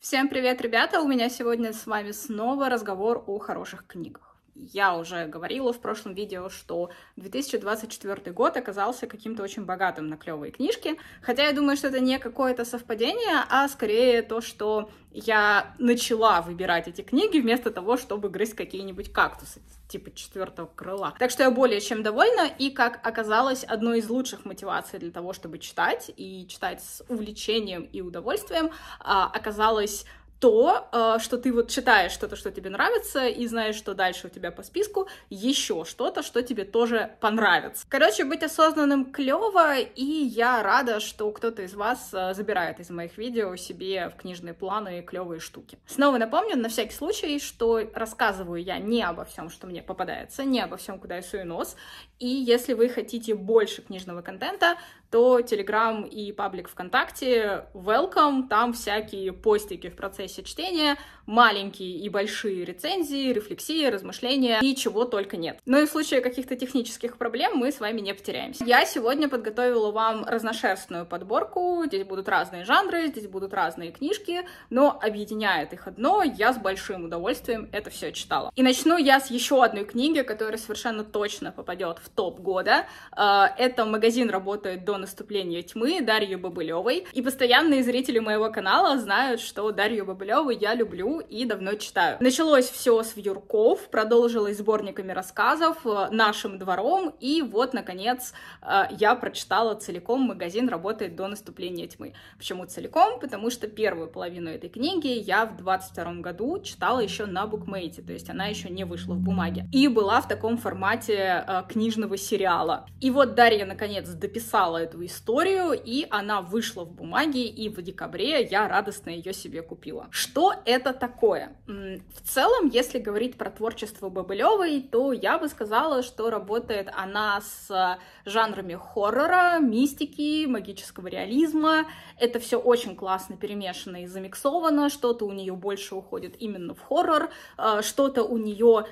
Всем привет, ребята! У меня сегодня с вами снова разговор о хороших книгах. Я уже говорила в прошлом видео, что 2024 год оказался каким-то очень богатым на клевые книжки. Хотя я думаю, что это не какое-то совпадение, а скорее то, что я начала выбирать эти книги вместо того, чтобы грызть какие-нибудь кактусы типа четвертого крыла. Так что я более чем довольна, и, как оказалось, одной из лучших мотиваций для того, чтобы читать, и читать с увлечением и удовольствием, а, оказалось то, э, что ты вот читаешь что-то, что тебе нравится, и знаешь, что дальше у тебя по списку еще что-то, что тебе тоже понравится. Короче, быть осознанным клево, и я рада, что кто-то из вас э, забирает из моих видео себе в книжные планы клевые штуки. Снова напомню, на всякий случай, что рассказываю я не обо всем, что мне попадается, не обо всем, куда я сую нос, и если вы хотите больше книжного контента, то Telegram и паблик ВКонтакте welcome. Там всякие постики в процессе чтения, маленькие и большие рецензии, рефлексии, размышления и чего только нет. Но ну и в случае каких-то технических проблем мы с вами не потеряемся. Я сегодня подготовила вам разношерстную подборку. Здесь будут разные жанры, здесь будут разные книжки, но объединяет их одно. Я с большим удовольствием это все читала. И начну я с еще одной книги, которая совершенно точно попадет в топ года. А, это магазин работает до наступления тьмы Дарьи Бабылевой. И постоянные зрители моего канала знают, что Дарью Бабылеву я люблю и давно читаю. Началось все с Юрков, продолжилось сборниками рассказов, э, нашим двором, и вот, наконец, э, я прочитала целиком «Магазин работает до наступления тьмы». Почему целиком? Потому что первую половину этой книги я в 22 году читала еще на букмейте, то есть она еще не вышла в бумаге. И была в таком формате э, книжной книжного сериала. И вот Дарья, наконец, дописала эту историю, и она вышла в бумаге, и в декабре я радостно ее себе купила. Что это такое? В целом, если говорить про творчество Бабылевой, то я бы сказала, что работает она с жанрами хоррора, мистики, магического реализма. Это все очень классно перемешано и замиксовано. Что-то у нее больше уходит именно в хоррор, э, что-то у нее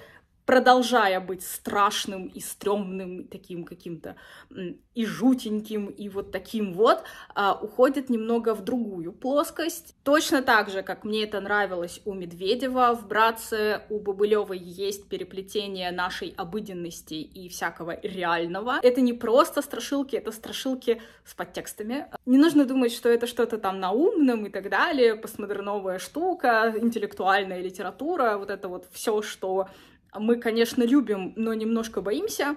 продолжая быть страшным и стрёмным, таким каким-то и жутеньким, и вот таким вот, а, уходит немного в другую плоскость. Точно так же, как мне это нравилось у Медведева в «Братце», у Бабылевой есть переплетение нашей обыденности и всякого реального. Это не просто страшилки, это страшилки с подтекстами. Не нужно думать, что это что-то там на умном и так далее, постмодерновая штука, интеллектуальная литература, вот это вот все, что мы, конечно, любим, но немножко боимся,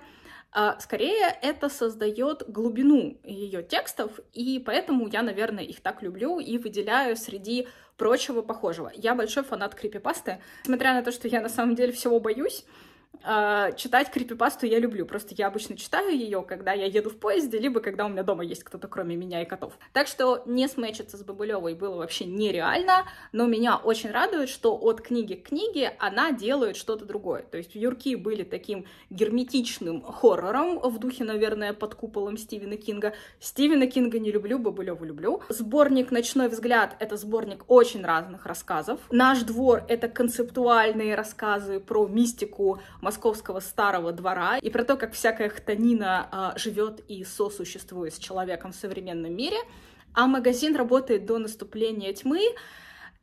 а, скорее это создает глубину ее текстов, и поэтому я, наверное, их так люблю и выделяю среди прочего похожего. Я большой фанат крипипасты, несмотря на то, что я на самом деле всего боюсь, а, читать крипипасту я люблю, просто я обычно читаю ее, когда я еду в поезде, либо когда у меня дома есть кто-то кроме меня и котов. Так что не сметчиться с Бабулевой было вообще нереально, но меня очень радует, что от книги к книге она делает что-то другое. То есть Юрки были таким герметичным хоррором в духе, наверное, под куполом Стивена Кинга. Стивена Кинга не люблю, Бабылеву люблю. Сборник «Ночной взгляд» — это сборник очень разных рассказов. «Наш двор» — это концептуальные рассказы про мистику, московского старого двора и про то, как всякая хтонина а, живет и сосуществует с человеком в современном мире. А магазин работает до наступления тьмы,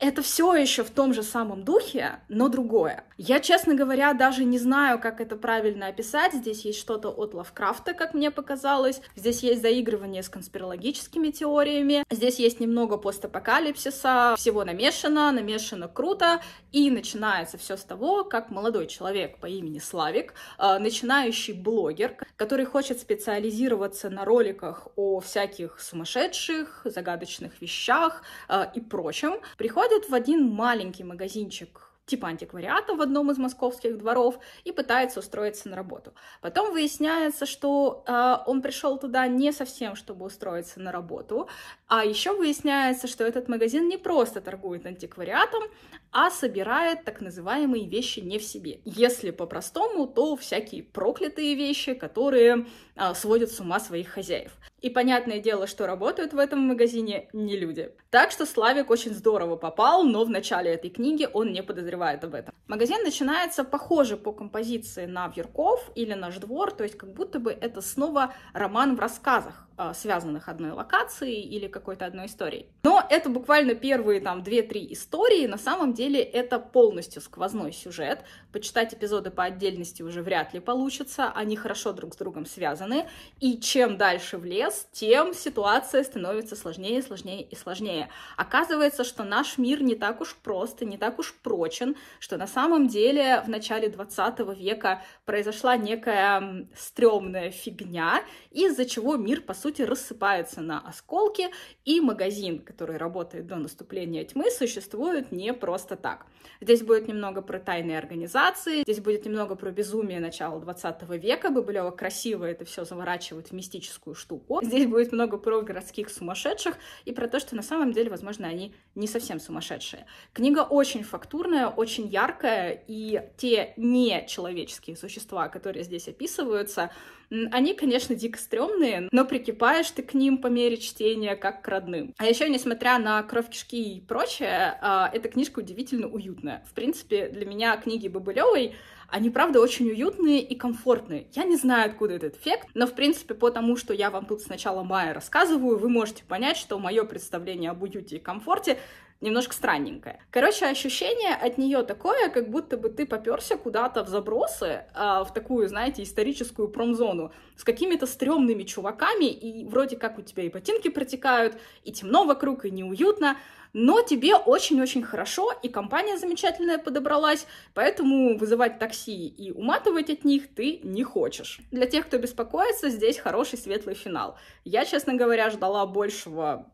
это все еще в том же самом духе, но другое. Я, честно говоря, даже не знаю, как это правильно описать. Здесь есть что-то от Лавкрафта, как мне показалось. Здесь есть заигрывание с конспирологическими теориями. Здесь есть немного постапокалипсиса. Всего намешано, намешано круто. И начинается все с того, как молодой человек по имени Славик, э, начинающий блогер, который хочет специализироваться на роликах о всяких сумасшедших, загадочных вещах э, и прочем, приходит приходит в один маленький магазинчик типа антиквариата в одном из московских дворов и пытается устроиться на работу. Потом выясняется, что э, он пришел туда не совсем, чтобы устроиться на работу, а еще выясняется, что этот магазин не просто торгует антиквариатом, а собирает так называемые вещи не в себе. Если по-простому, то всякие проклятые вещи, которые э, сводят с ума своих хозяев. И понятное дело, что работают в этом магазине не люди. Так что Славик очень здорово попал, но в начале этой книги он не подозревает об этом. Магазин начинается похоже по композиции на Вьюрков или Наш двор, то есть как будто бы это снова роман в рассказах Э, связанных одной локацией или какой-то одной историей. Но это буквально первые там 2-3 истории, на самом деле это полностью сквозной сюжет. Почитать эпизоды по отдельности уже вряд ли получится, они хорошо друг с другом связаны, и чем дальше в лес, тем ситуация становится сложнее, сложнее и сложнее. Оказывается, что наш мир не так уж прост и не так уж прочен, что на самом деле в начале 20 века произошла некая стрёмная фигня, из-за чего мир, по сути, сути, рассыпается на осколки, и магазин, который работает до наступления тьмы, существует не просто так. Здесь будет немного про тайные организации, здесь будет немного про безумие начала 20 века, бы было красиво это все заворачивает в мистическую штуку. Здесь будет много про городских сумасшедших и про то, что на самом деле, возможно, они не совсем сумасшедшие. Книга очень фактурная, очень яркая, и те нечеловеческие существа, которые здесь описываются, они, конечно, дико стрёмные, но прикипаешь ты к ним по мере чтения, как к родным. А еще, несмотря на кровь кишки и прочее, а, эта книжка удивительно уютная. В принципе, для меня книги Бабылевой они, правда, очень уютные и комфортные. Я не знаю, откуда этот эффект, но, в принципе, по тому, что я вам тут с начала мая рассказываю, вы можете понять, что мое представление об уюте и комфорте немножко странненькая. Короче, ощущение от нее такое, как будто бы ты поперся куда-то в забросы, э, в такую, знаете, историческую промзону с какими-то стрёмными чуваками, и вроде как у тебя и ботинки протекают, и темно вокруг, и неуютно, но тебе очень-очень хорошо, и компания замечательная подобралась, поэтому вызывать такси и уматывать от них ты не хочешь. Для тех, кто беспокоится, здесь хороший светлый финал. Я, честно говоря, ждала большего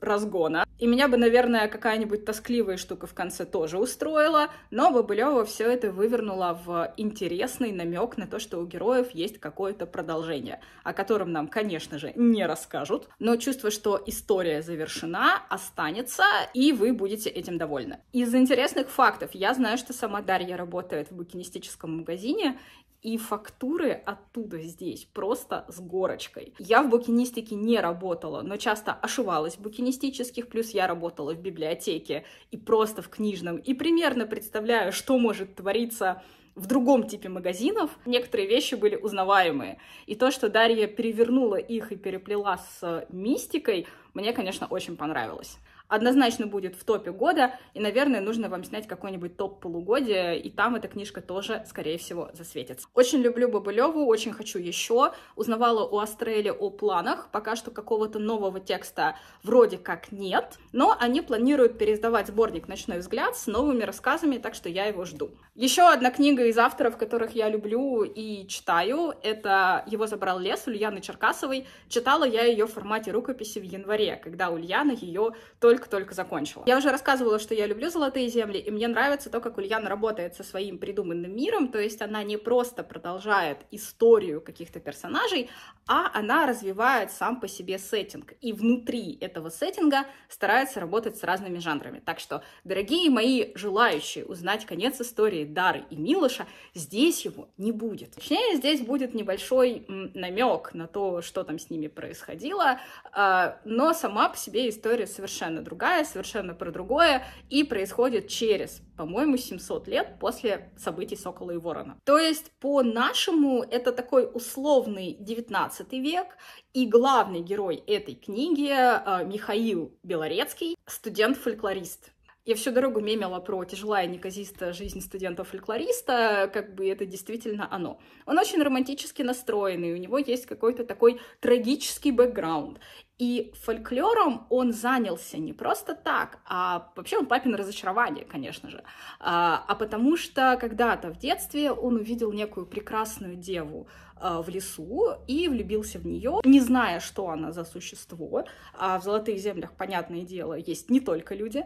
разгона. И меня бы, наверное, какая-нибудь тоскливая штука в конце тоже устроила, но Бабылева все это вывернула в интересный намек на то, что у героев есть какое-то продолжение, о котором нам, конечно же, не расскажут, но чувство, что история завершена, останется, и вы будете этим довольны. Из интересных фактов я знаю, что сама Дарья работает в букинистическом магазине, и фактуры оттуда здесь просто с горочкой. Я в букинистике не работала, но часто ошивалась букинистических, плюс я работала в библиотеке и просто в книжном, и примерно представляю, что может твориться в другом типе магазинов, некоторые вещи были узнаваемые. И то, что Дарья перевернула их и переплела с мистикой, мне, конечно, очень понравилось однозначно будет в топе года, и, наверное, нужно вам снять какой-нибудь топ полугодия, и там эта книжка тоже, скорее всего, засветится. Очень люблю Бабылеву, очень хочу еще. Узнавала у Астрели о планах, пока что какого-то нового текста вроде как нет, но они планируют переиздавать сборник «Ночной взгляд» с новыми рассказами, так что я его жду. Еще одна книга из авторов, которых я люблю и читаю, это «Его забрал лес» Ульяны Черкасовой. Читала я ее в формате рукописи в январе, когда Ульяна ее только только-только закончила. Я уже рассказывала, что я люблю «Золотые земли», и мне нравится то, как Ульяна работает со своим придуманным миром, то есть она не просто продолжает историю каких-то персонажей, а она развивает сам по себе сеттинг, и внутри этого сеттинга старается работать с разными жанрами. Так что, дорогие мои желающие узнать конец истории Дары и Милыша, здесь его не будет. Точнее, здесь будет небольшой намек на то, что там с ними происходило, а, но сама по себе история совершенно другая другая, совершенно про другое, и происходит через, по-моему, 700 лет после событий Сокола и Ворона. То есть, по-нашему, это такой условный 19 век, и главный герой этой книги э, Михаил Белорецкий, студент-фольклорист. Я всю дорогу мемила про тяжелая неказистая жизнь студента-фольклориста, как бы это действительно оно. Он очень романтически настроенный, у него есть какой-то такой трагический бэкграунд. И фольклором он занялся не просто так, а вообще он папин разочарование, конечно же, а, а потому что когда-то в детстве он увидел некую прекрасную деву а, в лесу и влюбился в нее, не зная, что она за существо. А в золотых землях, понятное дело, есть не только люди.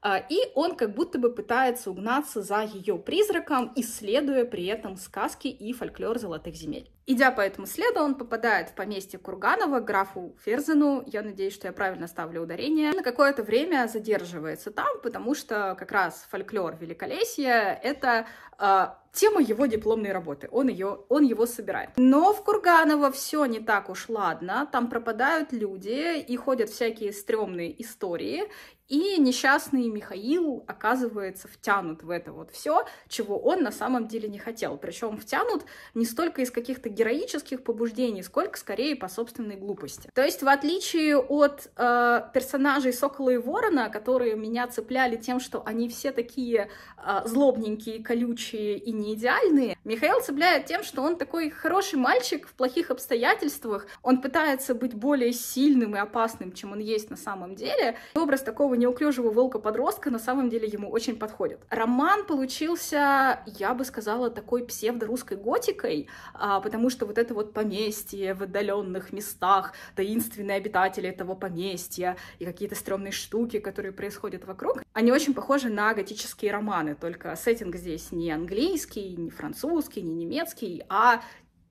А, и он как будто бы пытается угнаться за ее призраком, исследуя при этом сказки и фольклор золотых земель. Идя по этому следу, он попадает в поместье Курганова, графу Ферзену, я надеюсь, что я правильно ставлю ударение, на какое-то время задерживается там, потому что как раз фольклор Великолесья — это э, тема его дипломной работы, он, ее, он его собирает. Но в Курганово все не так уж ладно, там пропадают люди и ходят всякие стрёмные истории, и несчастный Михаил оказывается втянут в это вот все, чего он на самом деле не хотел. Причем втянут не столько из каких-то героических побуждений, сколько скорее по собственной глупости. То есть, в отличие от э, персонажей Сокола и Ворона, которые меня цепляли тем, что они все такие э, злобненькие, колючие и неидеальные, Михаил цепляет тем, что он такой хороший мальчик в плохих обстоятельствах, он пытается быть более сильным и опасным, чем он есть на самом деле. И образ такого неуклюжего волка-подростка на самом деле ему очень подходит. Роман получился, я бы сказала, такой псевдорусской готикой, а, потому потому что вот это вот поместье в отдаленных местах, таинственные обитатели этого поместья и какие-то стрёмные штуки, которые происходят вокруг, они очень похожи на готические романы, только сеттинг здесь не английский, не французский, не немецкий, а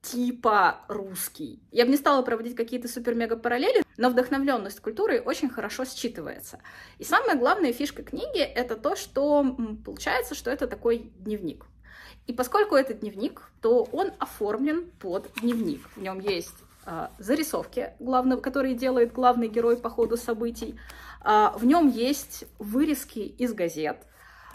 типа русский. Я бы не стала проводить какие-то супер-мега параллели, но вдохновленность культуры очень хорошо считывается. И самая главная фишка книги — это то, что получается, что это такой дневник. И поскольку это дневник, то он оформлен под дневник. В нем есть э, зарисовки, главного, которые делает главный герой по ходу событий. Э, в нем есть вырезки из газет,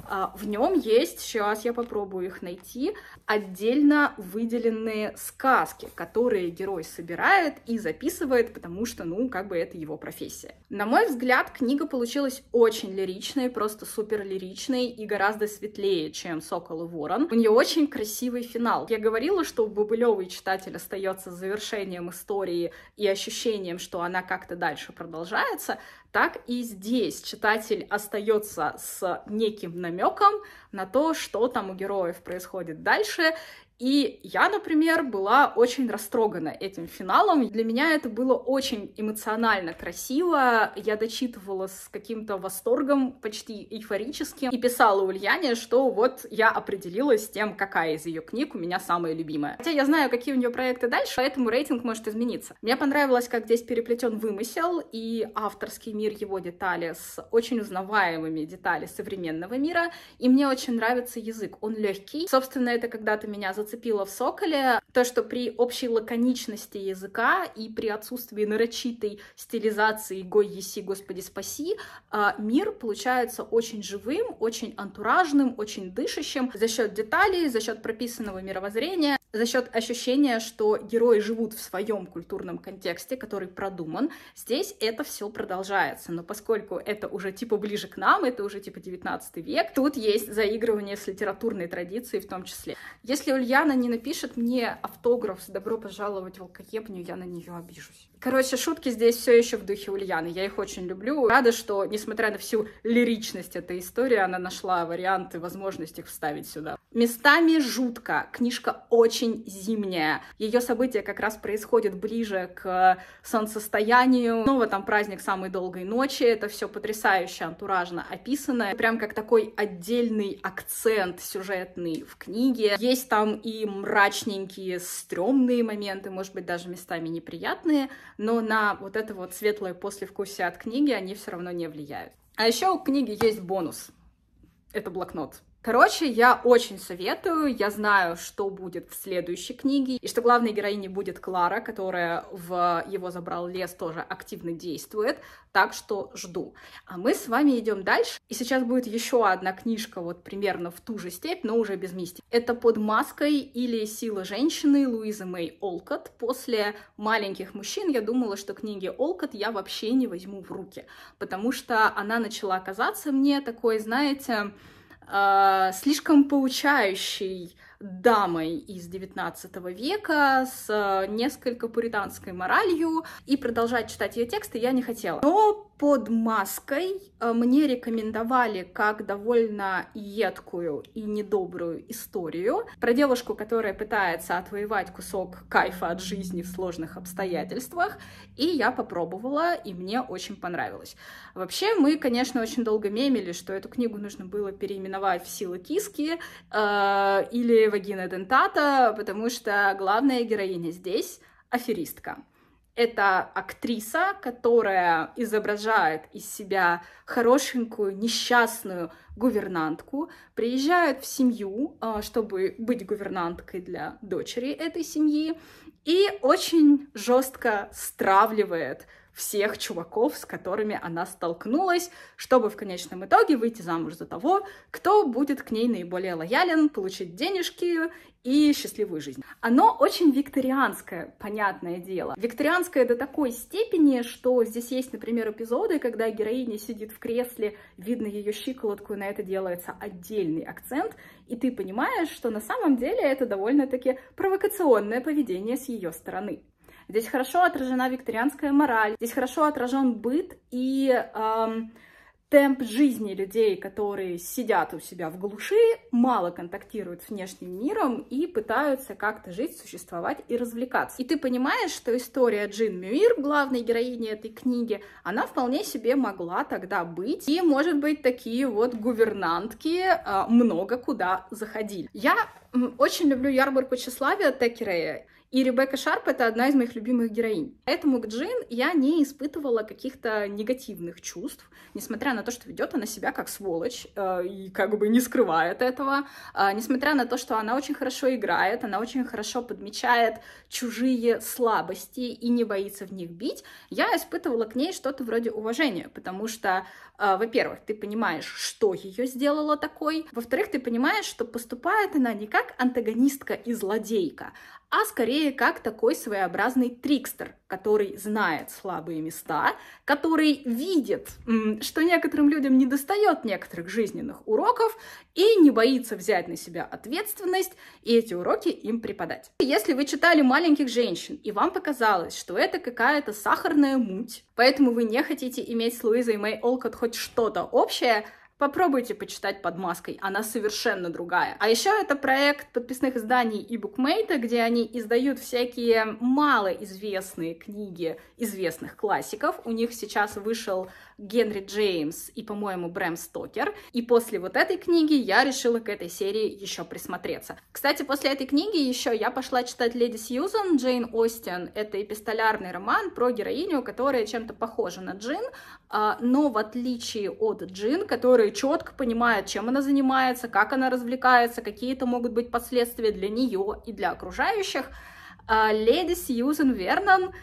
а, в нем есть, сейчас я попробую их найти, отдельно выделенные сказки, которые герой собирает и записывает, потому что, ну, как бы это его профессия. На мой взгляд, книга получилась очень лиричной, просто супер лиричной и гораздо светлее, чем «Сокол и ворон». У нее очень красивый финал. Я говорила, что у Бобылевой читатель остается завершением истории и ощущением, что она как-то дальше продолжается, так и здесь читатель остается с неким намеком на то, что там у героев происходит дальше, и я, например, была очень растрогана этим финалом. Для меня это было очень эмоционально красиво. Я дочитывала с каким-то восторгом, почти эйфорическим, и писала Ульяне, что вот я определилась с тем, какая из ее книг у меня самая любимая. Хотя я знаю, какие у нее проекты дальше, поэтому рейтинг может измениться. Мне понравилось, как здесь переплетен вымысел и авторский мир его детали с очень узнаваемыми деталями современного мира. И мне очень нравится язык. Он легкий. Собственно, это когда-то меня зацепило зацепило в «Соколе», то, что при общей лаконичности языка и при отсутствии нарочитой стилизации «Гой еси, Господи спаси», а, мир получается очень живым, очень антуражным, очень дышащим за счет деталей, за счет прописанного мировоззрения за счет ощущения, что герои живут в своем культурном контексте, который продуман, здесь это все продолжается. Но поскольку это уже типа ближе к нам, это уже типа 19 век, тут есть заигрывание с литературной традицией в том числе. Если Ульяна не напишет мне автограф с «Добро пожаловать в алкоебню», я на нее обижусь. Короче, шутки здесь все еще в духе Ульяны. Я их очень люблю. Рада, что, несмотря на всю лиричность этой истории, она нашла варианты, возможность их вставить сюда. Местами жутко. Книжка очень зимняя. Ее события как раз происходят ближе к солнцестоянию. Снова там праздник самой долгой ночи. Это все потрясающе антуражно описано. Прям как такой отдельный акцент сюжетный в книге. Есть там и мрачненькие, стрёмные моменты, может быть, даже местами неприятные но на вот это вот светлое послевкусие от книги они все равно не влияют. А еще у книги есть бонус. Это блокнот. Короче, я очень советую, я знаю, что будет в следующей книге, и что главной героиней будет Клара, которая в «Его забрал лес» тоже активно действует, так что жду. А мы с вами идем дальше, и сейчас будет еще одна книжка вот примерно в ту же степь, но уже без мистики. Это «Под маской» или «Сила женщины» Луизы Мэй Олкот. После «Маленьких мужчин» я думала, что книги Олкот я вообще не возьму в руки, потому что она начала казаться мне такой, знаете, Э, слишком поучающей дамой из 19 века с э, несколько пуританской моралью, и продолжать читать ее тексты я не хотела. Но под маской э, мне рекомендовали как довольно едкую и недобрую историю про девушку, которая пытается отвоевать кусок кайфа от жизни в сложных обстоятельствах, и я попробовала, и мне очень понравилось. Вообще, мы, конечно, очень долго мемили, что эту книгу нужно было переименовать в «Силы киски» э, или «Вагина дентата», потому что главная героиня здесь — аферистка это актриса, которая изображает из себя хорошенькую, несчастную гувернантку, приезжает в семью, а, чтобы быть гувернанткой для дочери этой семьи, и очень жестко стравливает всех чуваков, с которыми она столкнулась, чтобы в конечном итоге выйти замуж за того, кто будет к ней наиболее лоялен, получить денежки и счастливую жизнь. Оно очень викторианское, понятное дело. Викторианское до такой степени, что здесь есть, например, эпизоды, когда героиня сидит в кресле, видно ее щиколотку, и на это делается отдельный акцент, и ты понимаешь, что на самом деле это довольно-таки провокационное поведение с ее стороны. Здесь хорошо отражена викторианская мораль, здесь хорошо отражен быт и эм, темп жизни людей, которые сидят у себя в глуши, мало контактируют с внешним миром и пытаются как-то жить, существовать и развлекаться. И ты понимаешь, что история Джин Мюир, главной героини этой книги, она вполне себе могла тогда быть. И, может быть, такие вот гувернантки а, много куда заходили. Я очень люблю ярмарку тщеславия Текерея. И Ребекка Шарп — это одна из моих любимых героинь. Этому к Джейн я не испытывала каких-то негативных чувств, несмотря на то, что ведет она себя как сволочь э, и как бы не скрывает этого, а, несмотря на то, что она очень хорошо играет, она очень хорошо подмечает чужие слабости и не боится в них бить, я испытывала к ней что-то вроде уважения, потому что а, во-первых, ты понимаешь, что ее сделало такой. Во-вторых, ты понимаешь, что поступает она не как антагонистка и злодейка, а скорее как такой своеобразный трикстер, который знает слабые места, который видит, что некоторым людям не достает некоторых жизненных уроков и не боится взять на себя ответственность и эти уроки им преподать. Если вы читали «Маленьких женщин» и вам показалось, что это какая-то сахарная муть, поэтому вы не хотите иметь с Луизой Мэй Олкот хоть хоть что-то общее, попробуйте почитать под маской, она совершенно другая. А еще это проект подписных изданий и букмейта, где они издают всякие малоизвестные книги известных классиков. У них сейчас вышел Генри Джеймс и, по-моему, Брэм Стокер. И после вот этой книги я решила к этой серии еще присмотреться. Кстати, после этой книги еще я пошла читать «Леди Сьюзан» Джейн Остин. Это эпистолярный роман про героиню, которая чем-то похожа на Джин, а, но в отличие от Джин, которая четко понимает, чем она занимается, как она развлекается, какие это могут быть последствия для нее и для окружающих, а, леди Сьюзен Вернон —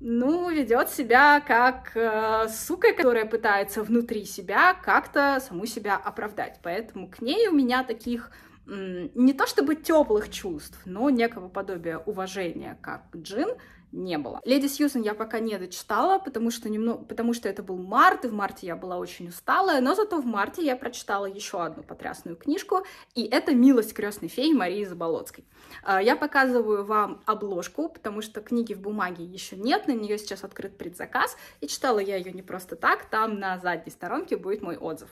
ну, ведет себя как э, сука, которая пытается внутри себя как-то саму себя оправдать. Поэтому к ней у меня таких не то чтобы теплых чувств, но некого подобия уважения, как Джин, не было. «Леди Сьюзен» я пока не дочитала, потому что, немного, потому что это был март, и в марте я была очень усталая, но зато в марте я прочитала еще одну потрясную книжку, и это «Милость крестной феи» Марии Заболоцкой. А, я показываю вам обложку, потому что книги в бумаге еще нет, на нее сейчас открыт предзаказ, и читала я ее не просто так, там на задней сторонке будет мой отзыв.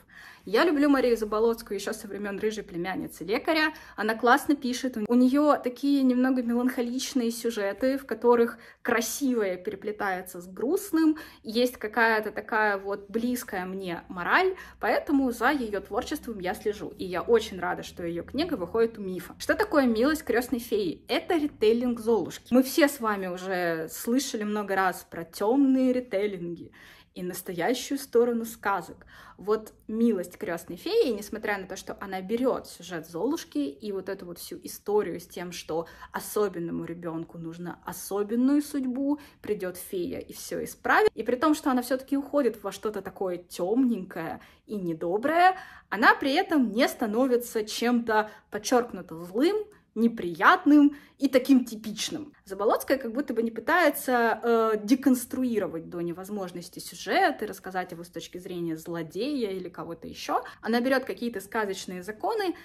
Я люблю Марию Заболоцкую еще со времен рыжей племянницы лекаря. Она классно пишет. У нее такие немного меланхоличные сюжеты, в которых красивое переплетается с грустным. Есть какая-то такая вот близкая мне мораль, поэтому за ее творчеством я слежу. И я очень рада, что ее книга выходит у мифа. Что такое милость крестной феи? Это ритейлинг Золушки. Мы все с вами уже слышали много раз про темные ритейлинги и настоящую сторону сказок. Вот милость крестной феи, несмотря на то, что она берет сюжет Золушки и вот эту вот всю историю с тем, что особенному ребенку нужно особенную судьбу, придет фея и все исправит. И при том, что она все-таки уходит во что-то такое темненькое и недоброе, она при этом не становится чем-то подчеркнуто злым, неприятным и таким типичным. Заболоцкая как будто бы не пытается э, деконструировать до невозможности сюжет и рассказать его с точки зрения злодея или кого-то еще. Она берет какие-то сказочные законы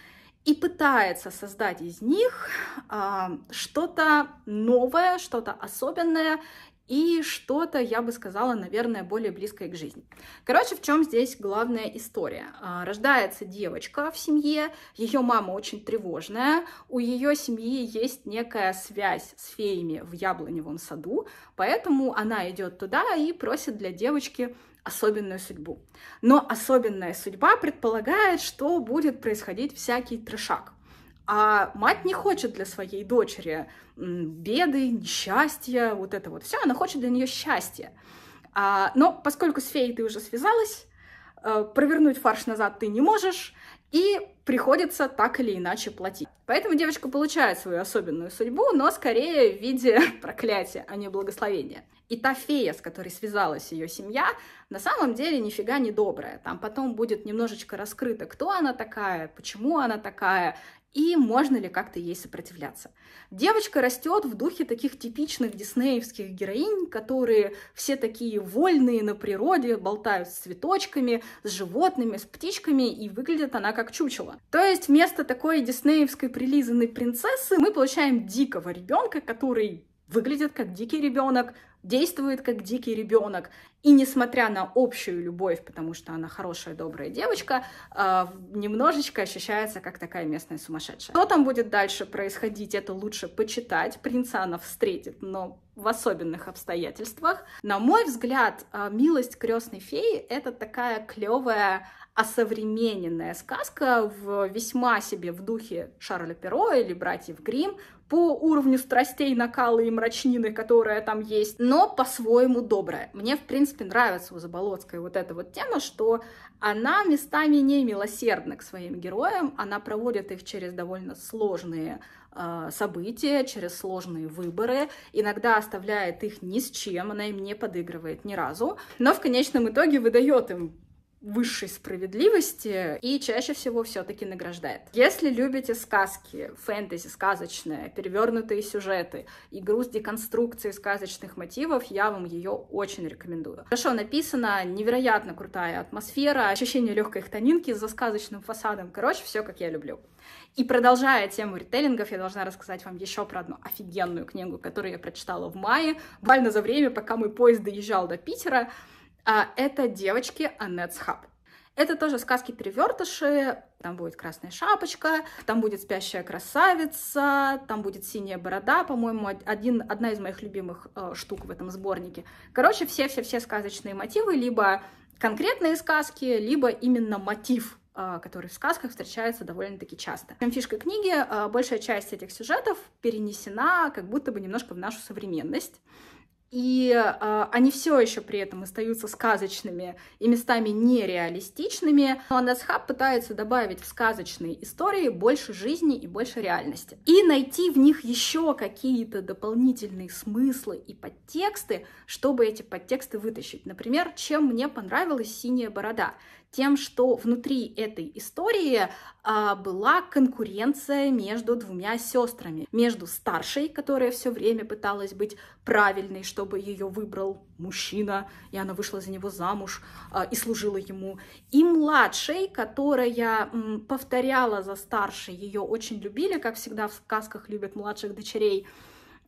и пытается создать из них э, что-то новое, что-то особенное и что-то, я бы сказала, наверное, более близкое к жизни. Короче, в чем здесь главная история? А, рождается девочка в семье, ее мама очень тревожная, у ее семьи есть некая связь с феями в яблоневом саду, поэтому она идет туда и просит для девочки особенную судьбу. Но особенная судьба предполагает, что будет происходить всякий трешак. А мать не хочет для своей дочери беды, несчастья, вот это вот все. Она хочет для нее счастья. А, но поскольку с феей ты уже связалась, э, провернуть фарш назад ты не можешь, и приходится так или иначе платить. Поэтому девочка получает свою особенную судьбу, но скорее в виде проклятия, а не благословения. И та фея, с которой связалась ее семья, на самом деле нифига не добрая. Там потом будет немножечко раскрыто, кто она такая, почему она такая и можно ли как-то ей сопротивляться. Девочка растет в духе таких типичных диснеевских героинь, которые все такие вольные на природе, болтают с цветочками, с животными, с птичками, и выглядит она как чучело. То есть вместо такой диснеевской прилизанной принцессы мы получаем дикого ребенка, который выглядит как дикий ребенок, действует как дикий ребенок. И несмотря на общую любовь, потому что она хорошая, добрая девочка, а, немножечко ощущается как такая местная сумасшедшая. Что там будет дальше происходить, это лучше почитать. Принца она встретит, но в особенных обстоятельствах. На мой взгляд, а, «Милость крестной феи» — это такая клевая осовремененная сказка в весьма себе в духе Шарля Перо или братьев Грим, по уровню страстей, накалы и мрачнины, которая там есть, но по-своему добрая. Мне, в принципе, нравится у Заболоцкой вот эта вот тема, что она местами не милосердна к своим героям, она проводит их через довольно сложные а, события, через сложные выборы, иногда оставляет их ни с чем, она им не подыгрывает ни разу, но в конечном итоге выдает им высшей справедливости и чаще всего все-таки награждает. Если любите сказки, фэнтези сказочные перевернутые сюжеты, игру с деконструкцией сказочных мотивов, я вам ее очень рекомендую. Хорошо написано, невероятно крутая атмосфера, ощущение легкой хтонинки за сказочным фасадом. Короче, все как я люблю. И продолжая тему ритейлингов, я должна рассказать вам еще про одну офигенную книгу, которую я прочитала в мае, буквально за время, пока мой поезд доезжал до Питера. А это девочки Аннет Хаб. Это тоже сказки-перевертыши. Там будет красная шапочка, там будет спящая красавица, там будет синяя борода, по-моему, один, одна из моих любимых э, штук в этом сборнике. Короче, все-все-все сказочные мотивы, либо конкретные сказки, либо именно мотив э, который в сказках встречается довольно-таки часто. Чем фишка книги, э, большая часть этих сюжетов перенесена как будто бы немножко в нашу современность. И э, они все еще при этом остаются сказочными и местами нереалистичными. Но Анасхаб пытается добавить в сказочные истории больше жизни и больше реальности. И найти в них еще какие-то дополнительные смыслы и подтексты, чтобы эти подтексты вытащить. Например, чем мне понравилась «Синяя борода» тем, что внутри этой истории а, была конкуренция между двумя сестрами, между старшей, которая все время пыталась быть правильной, чтобы ее выбрал мужчина, и она вышла за него замуж а, и служила ему, и младшей, которая м, повторяла за старшей, ее очень любили, как всегда в сказках любят младших дочерей,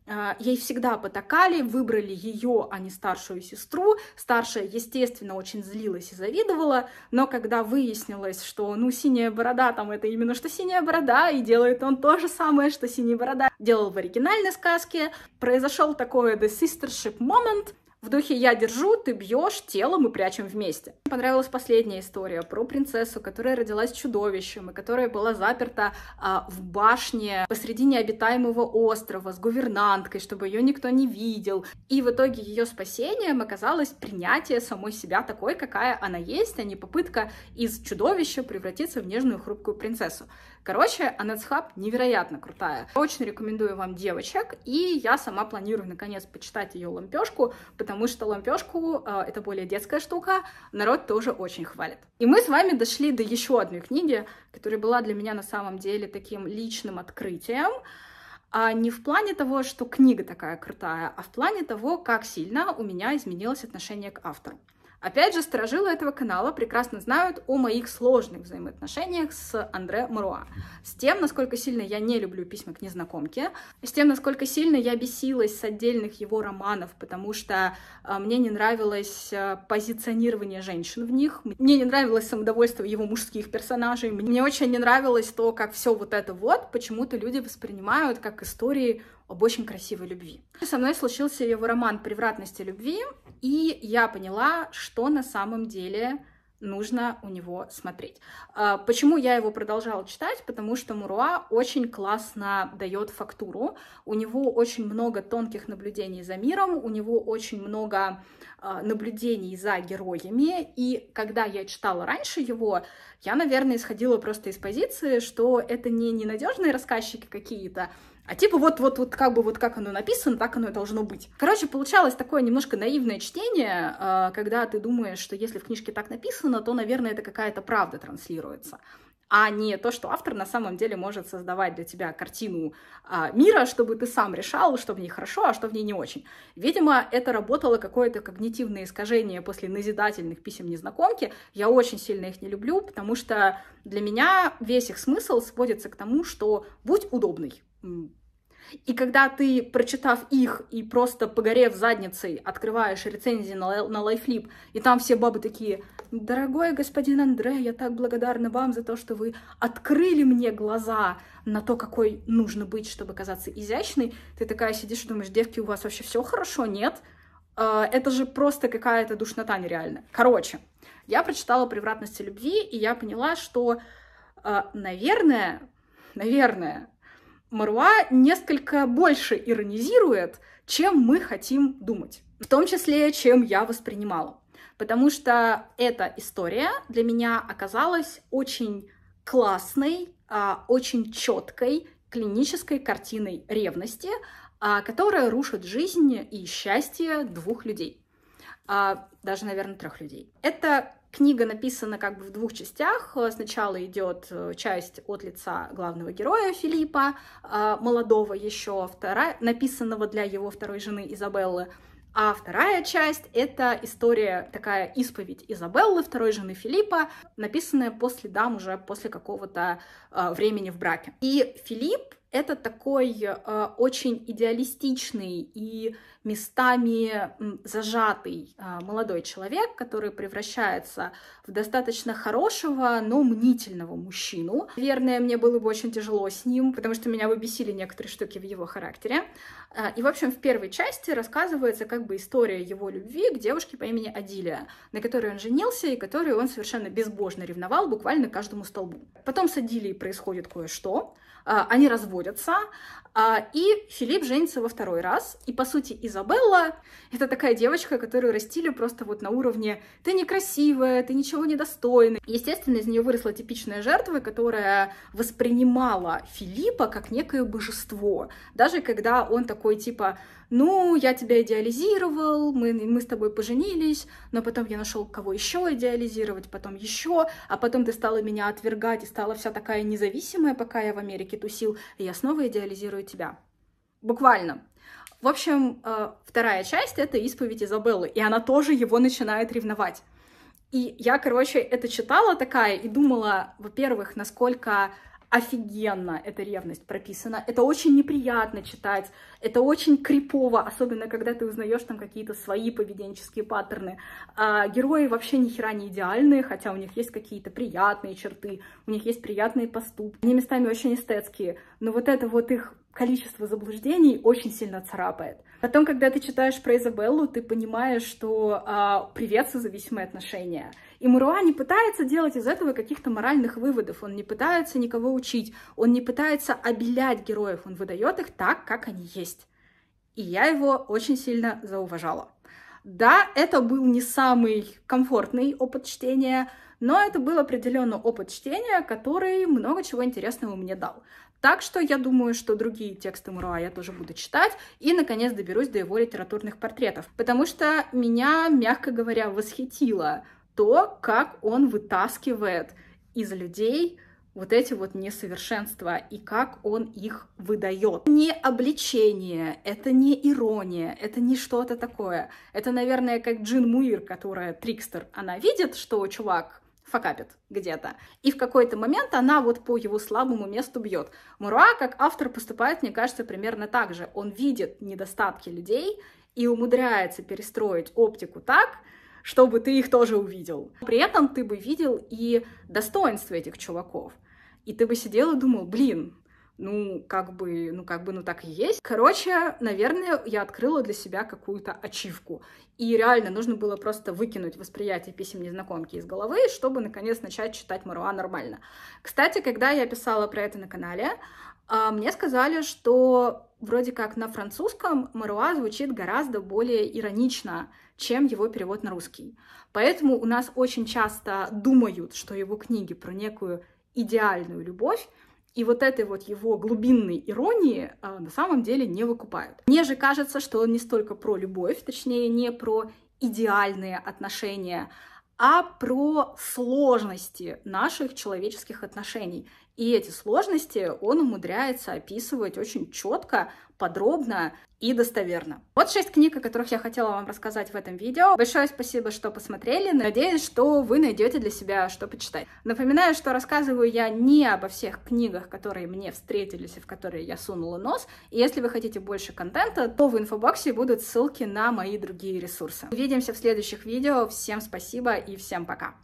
а, ей всегда потакали, выбрали ее, а не старшую сестру. Старшая, естественно, очень злилась и завидовала, но когда выяснилось, что, ну, синяя борода, там, это именно что синяя борода, и делает он то же самое, что синяя борода делал в оригинальной сказке, произошел такой The Sistership Moment, в духе «я держу, ты бьешь, тело мы прячем вместе». Мне понравилась последняя история про принцессу, которая родилась чудовищем и которая была заперта а, в башне посреди необитаемого острова с гувернанткой, чтобы ее никто не видел. И в итоге ее спасением оказалось принятие самой себя такой, какая она есть, а не попытка из чудовища превратиться в нежную хрупкую принцессу. Короче, Анетсхаб невероятно крутая. Очень рекомендую вам девочек, и я сама планирую наконец почитать ее лампешку, потому что лампешку э, это более детская штука, народ тоже очень хвалит. И мы с вами дошли до еще одной книги, которая была для меня на самом деле таким личным открытием. А не в плане того, что книга такая крутая, а в плане того, как сильно у меня изменилось отношение к автору. Опять же, сторожилы этого канала прекрасно знают о моих сложных взаимоотношениях с Андре Маруа, с тем, насколько сильно я не люблю письма к незнакомке, с тем, насколько сильно я бесилась с отдельных его романов, потому что а, мне не нравилось а, позиционирование женщин в них, мне не нравилось самодовольство его мужских персонажей, мне очень не нравилось то, как все вот это вот почему-то люди воспринимают как истории об очень красивой любви. Со мной случился его роман «Превратности любви», и я поняла, что на самом деле нужно у него смотреть. А, почему я его продолжала читать? Потому что Муруа очень классно дает фактуру. У него очень много тонких наблюдений за миром, у него очень много а, наблюдений за героями. И когда я читала раньше его, я, наверное, исходила просто из позиции, что это не ненадежные рассказчики какие-то, а типа вот-вот-вот как бы вот как оно написано, так оно и должно быть. Короче, получалось такое немножко наивное чтение, а, когда ты думаешь, что если в книжке так написано, то, наверное, это какая-то правда транслируется а не то, что автор на самом деле может создавать для тебя картину а, мира, чтобы ты сам решал, что в ней хорошо, а что в ней не очень. Видимо, это работало какое-то когнитивное искажение после назидательных писем незнакомки. Я очень сильно их не люблю, потому что для меня весь их смысл сводится к тому, что будь удобный и когда ты, прочитав их и просто погорев задницей, открываешь рецензии на, на LifeLip и там все бабы такие, дорогой господин Андре, я так благодарна вам за то, что вы открыли мне глаза на то, какой нужно быть, чтобы казаться изящной, ты такая сидишь и думаешь, девки, у вас вообще все хорошо, нет? А, это же просто какая-то душнота нереальная. Короче, я прочитала «Превратности любви», и я поняла, что, а, наверное, наверное, Маруа несколько больше иронизирует, чем мы хотим думать, в том числе, чем я воспринимала. Потому что эта история для меня оказалась очень классной, а, очень четкой клинической картиной ревности, а, которая рушит жизнь и счастье двух людей. А, даже, наверное, трех людей. Это Книга написана как бы в двух частях. Э, сначала идет э, часть от лица главного героя Филиппа, э, молодого еще, вторая, написанного для его второй жены Изабеллы. А вторая часть — это история, такая исповедь Изабеллы, второй жены Филиппа, написанная после дам уже после какого-то э, времени в браке. И Филипп это такой э, очень идеалистичный и местами зажатый э, молодой человек, который превращается в достаточно хорошего, но мнительного мужчину. Наверное, мне было бы очень тяжело с ним, потому что меня бы бесили некоторые штуки в его характере. Э, и, в общем, в первой части рассказывается как бы история его любви к девушке по имени Адилия, на которой он женился и которую он совершенно безбожно ревновал буквально каждому столбу. Потом с Адилией происходит кое-что, а, они разводятся, а, и Филипп женится во второй раз. И, по сути, Изабелла — это такая девочка, которую растили просто вот на уровне «ты некрасивая, ты ничего не достойна». Естественно, из нее выросла типичная жертва, которая воспринимала Филиппа как некое божество. Даже когда он такой, типа, ну, я тебя идеализировал, мы, мы с тобой поженились, но потом я нашел кого еще идеализировать, потом еще, а потом ты стала меня отвергать и стала вся такая независимая, пока я в Америке тусил, и я снова идеализирую тебя. Буквально. В общем, э, вторая часть — это исповедь Изабеллы, и она тоже его начинает ревновать. И я, короче, это читала такая и думала, во-первых, насколько офигенно эта ревность прописана. Это очень неприятно читать, это очень крипово, особенно когда ты узнаешь там какие-то свои поведенческие паттерны. А герои вообще ни хера не идеальные, хотя у них есть какие-то приятные черты, у них есть приятные поступки. Они местами очень эстетские, но вот это вот их количество заблуждений очень сильно царапает. Потом, когда ты читаешь про Изабеллу, ты понимаешь, что а, привет созависимые отношения — и Муруа не пытается делать из этого каких-то моральных выводов, он не пытается никого учить, он не пытается обелять героев, он выдает их так, как они есть. И я его очень сильно зауважала. Да, это был не самый комфортный опыт чтения, но это был определенно опыт чтения, который много чего интересного мне дал. Так что я думаю, что другие тексты Муруа я тоже буду читать и, наконец, доберусь до его литературных портретов, потому что меня, мягко говоря, восхитило то, как он вытаскивает из людей вот эти вот несовершенства и как он их выдает. Не обличение, это не ирония, это не что-то такое. Это, наверное, как Джин Муир, которая трикстер. Она видит, что чувак факапит где-то. И в какой-то момент она вот по его слабому месту бьет. Муруа, как автор, поступает, мне кажется, примерно так же. Он видит недостатки людей и умудряется перестроить оптику так, чтобы ты их тоже увидел. При этом ты бы видел и достоинство этих чуваков. И ты бы сидел и думал, блин, ну, как бы, ну, как бы, ну, так и есть. Короче, наверное, я открыла для себя какую-то ачивку. И реально нужно было просто выкинуть восприятие писем незнакомки из головы, чтобы, наконец, начать читать Маруа нормально. Кстати, когда я писала про это на канале, а, мне сказали, что вроде как на французском «маруа» звучит гораздо более иронично, чем его перевод на русский. Поэтому у нас очень часто думают, что его книги про некую идеальную любовь, и вот этой вот его глубинной иронии э, на самом деле не выкупают. Мне же кажется, что он не столько про любовь, точнее, не про идеальные отношения, а про сложности наших человеческих отношений. И эти сложности он умудряется описывать очень четко, подробно и достоверно. Вот шесть книг, о которых я хотела вам рассказать в этом видео. Большое спасибо, что посмотрели. Надеюсь, что вы найдете для себя, что почитать. Напоминаю, что рассказываю я не обо всех книгах, которые мне встретились и в которые я сунула нос. И если вы хотите больше контента, то в инфобоксе будут ссылки на мои другие ресурсы. Увидимся в следующих видео. Всем спасибо и всем пока!